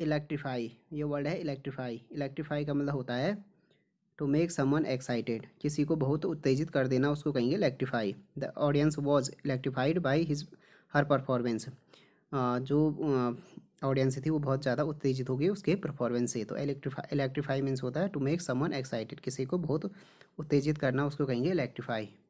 electrify ये word है electrify electrify का मतलब होता है टू मेक समन एक्साइटेड किसी को बहुत उत्तेजित कर देना उसको कहेंगे electrify the audience was electrified by his her performance जो ऑडियंस थी वो बहुत ज़्यादा उत्तेजित होगी उसके परफॉर्मेंस से तो इलेक्ट्रीफाई इलेक्ट्रीफाई मीन्स होता है टू मेक समन एक्साइटेड किसी को बहुत उत्तेजित करना उसको कहेंगे इलेक्ट्रीफाई